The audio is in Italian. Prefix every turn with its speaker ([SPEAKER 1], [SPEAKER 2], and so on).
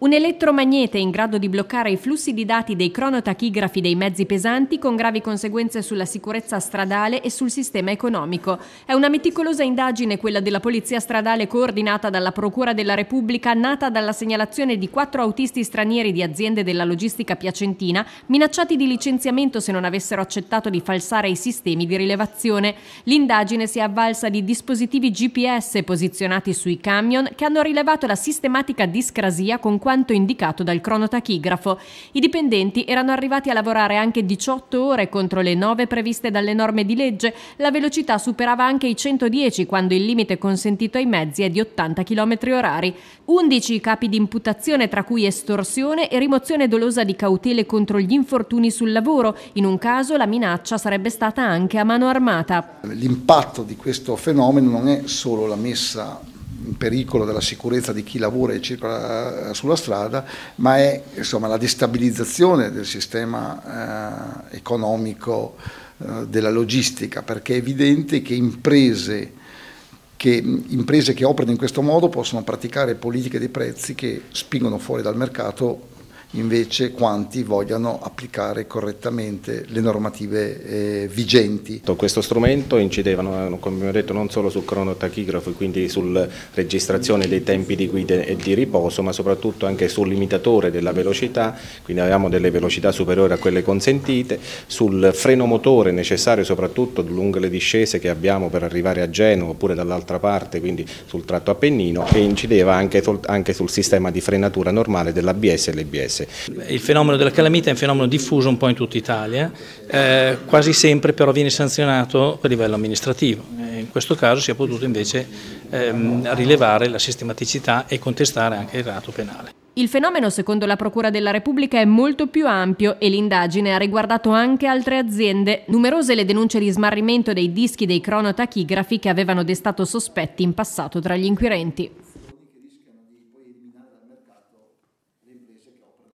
[SPEAKER 1] Un elettromagnete in grado di bloccare i flussi di dati dei cronotachigrafi dei mezzi pesanti con gravi conseguenze sulla sicurezza stradale e sul sistema economico. È una meticolosa indagine quella della Polizia Stradale coordinata dalla Procura della Repubblica nata dalla segnalazione di quattro autisti stranieri di aziende della logistica piacentina minacciati di licenziamento se non avessero accettato di falsare i sistemi di rilevazione. L'indagine si è avvalsa di dispositivi GPS posizionati sui camion che hanno rilevato la sistematica discrasia con quattro quanto indicato dal cronotachigrafo. I dipendenti erano arrivati a lavorare anche 18 ore contro le 9 previste dalle norme di legge. La velocità superava anche i 110 quando il limite consentito ai mezzi è di 80 km h 11 capi di imputazione tra cui estorsione e rimozione dolosa di cautele contro gli infortuni sul lavoro. In un caso la minaccia sarebbe stata anche a mano armata.
[SPEAKER 2] L'impatto di questo fenomeno non è solo la messa pericolo della sicurezza di chi lavora e circola eh, sulla strada, ma è insomma, la destabilizzazione del sistema eh, economico eh, della logistica, perché è evidente che imprese che imprese che operano in questo modo possono praticare politiche dei prezzi che spingono fuori dal mercato invece quanti vogliano applicare correttamente
[SPEAKER 3] le normative eh, vigenti. Questo strumento incideva, eh, come abbiamo detto, non solo sul cronotachigrafo e quindi sulla registrazione dei tempi di guida e di riposo, ma soprattutto anche sul limitatore della velocità, quindi avevamo delle velocità superiori a quelle consentite, sul freno motore necessario soprattutto lungo le discese che abbiamo per arrivare a Genova oppure dall'altra parte, quindi sul tratto Appennino, e incideva anche, anche sul sistema di frenatura normale dell'ABS e l'EBS diverse.
[SPEAKER 4] Il fenomeno della calamita è un fenomeno diffuso un po' in tutta Italia, eh, quasi sempre però viene sanzionato a livello amministrativo. Eh, in questo caso si è potuto invece ehm, rilevare la sistematicità e contestare anche il reato penale.
[SPEAKER 1] Il fenomeno, secondo la Procura della Repubblica, è molto più ampio e l'indagine ha riguardato anche altre aziende. Numerose le denunce di smarrimento dei dischi dei cronotachigrafi che avevano destato sospetti in passato tra gli inquirenti.